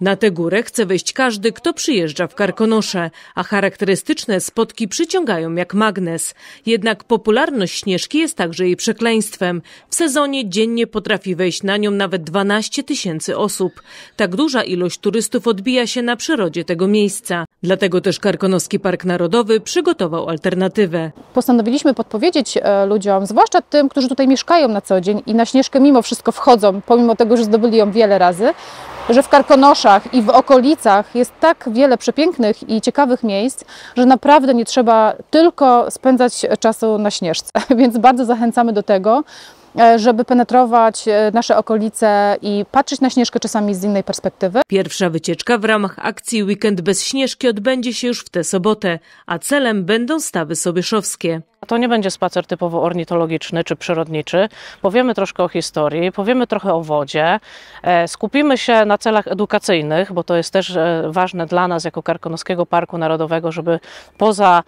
Na tę górę chce wejść każdy, kto przyjeżdża w Karkonosze, a charakterystyczne spotki przyciągają jak magnes. Jednak popularność Śnieżki jest także jej przekleństwem. W sezonie dziennie potrafi wejść na nią nawet 12 tysięcy osób. Tak duża ilość turystów odbija się na przyrodzie tego miejsca. Dlatego też Karkonoski Park Narodowy przygotował alternatywę. Postanowiliśmy podpowiedzieć e, ludziom, zwłaszcza tym, którzy tutaj mieszkają na co dzień i na Śnieżkę mimo wszystko wchodzą, pomimo tego, że zdobyli ją wiele razy, że w Karkonoszach i w okolicach jest tak wiele przepięknych i ciekawych miejsc, że naprawdę nie trzeba tylko spędzać czasu na śnieżce. Więc bardzo zachęcamy do tego. E, żeby penetrować e, nasze okolice i patrzeć na Śnieżkę czasami z innej perspektywy. Pierwsza wycieczka w ramach akcji Weekend bez Śnieżki odbędzie się już w tę sobotę, a celem będą stawy sobieszowskie. To nie będzie spacer typowo ornitologiczny czy przyrodniczy. Powiemy troszkę o historii, powiemy trochę o wodzie. E, skupimy się na celach edukacyjnych, bo to jest też ważne dla nas jako Karkonoskiego Parku Narodowego, żeby poza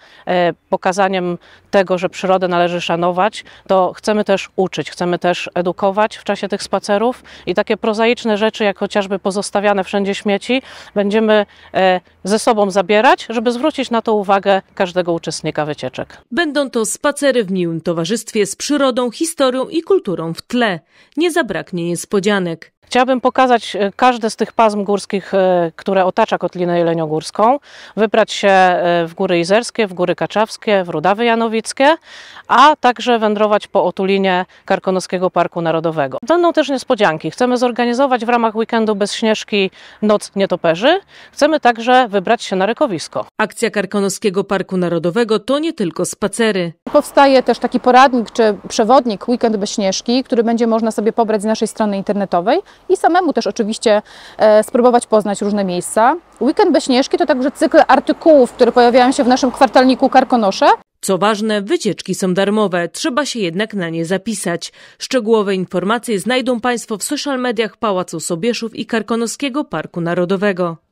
pokazaniem tego, że przyrodę należy szanować, to chcemy też uczyć chcemy też edukować w czasie tych spacerów i takie prozaiczne rzeczy, jak chociażby pozostawiane wszędzie śmieci, będziemy e, ze sobą zabierać, żeby zwrócić na to uwagę każdego uczestnika wycieczek. Będą to spacery w miłym towarzystwie z przyrodą, historią i kulturą w tle. Nie zabraknie niespodzianek. Chciałabym pokazać e, każde z tych pasm górskich, e, które otacza Kotlinę Jeleniogórską, wybrać się e, w Góry Izerskie, w Góry Kaczawskie, w Rudawy Janowickie, a także wędrować po otulinie Karkonoskiego Parku Narodowego. Będą też niespodzianki. Chcemy zorganizować w ramach weekendu bez śnieżki Noc Nietoperzy. Chcemy także wybrać się na rykowisko. Akcja Karkonoskiego Parku Narodowego to nie tylko spacery. Powstaje też taki poradnik czy przewodnik Weekend bez śnieżki, który będzie można sobie pobrać z naszej strony internetowej i samemu też oczywiście e, spróbować poznać różne miejsca. Weekend bez Śnieżki to także cykl artykułów, które pojawiają się w naszym kwartalniku Karkonosze. Co ważne, wycieczki są darmowe, trzeba się jednak na nie zapisać. Szczegółowe informacje znajdą Państwo w social mediach Pałacu Sobieszów i Karkonoskiego Parku Narodowego.